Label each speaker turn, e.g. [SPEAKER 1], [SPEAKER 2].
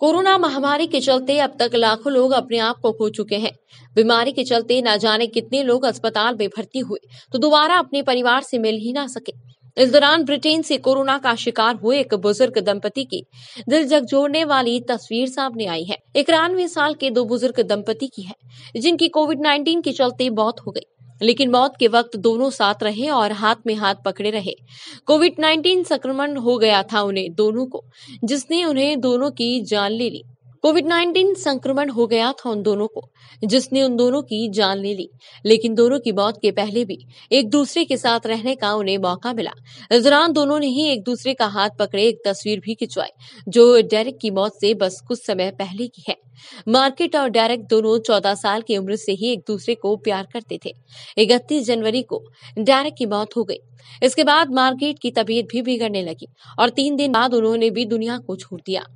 [SPEAKER 1] corona महामारी के चलते अब तक लाखों लोग अपने आप को खो चुके हैं बीमारी के चलते न जाने कितने लोग अस्पताल में भर्ती हुए तो दोबारा अपने परिवार से मिल ही ना सके इस दौरान ब्रिटेन से कोरोना का शिकार हुए एक बुजुर्ग दंपति की दिल जगजोड़ने वाली तस्वीर सामने आई है इक्यानवे साल के दो बुजुर्ग दंपति की है जिनकी कोविड 19 के चलते मौत हो गई लेकिन मौत के वक्त दोनों साथ रहे और हाथ में हाथ पकड़े रहे कोविड 19 संक्रमण हो गया था उन्हें दोनों को जिसने उन्हें दोनों की जान ले ली कोविड 19 संक्रमण हो गया था उन दोनों को जिसने उन दोनों की जान ले ली लेकिन दोनों की मौत के पहले भी एक दूसरे के साथ रहने का उन्हें मौका मिला इस दौरान दोनों ने ही एक दूसरे का हाथ पकड़े एक तस्वीर भी खिंचवाई जो डेरिक की मौत से बस कुछ समय पहले की है मार्केट और डेरिक दोनों चौदह साल की उम्र से ही एक दूसरे को प्यार करते थे इकतीस जनवरी को डेरिक की मौत हो गई इसके बाद मार्केट की तबीयत भी बिगड़ने लगी और तीन दिन बाद उन्होंने भी दुनिया को छोड़ दिया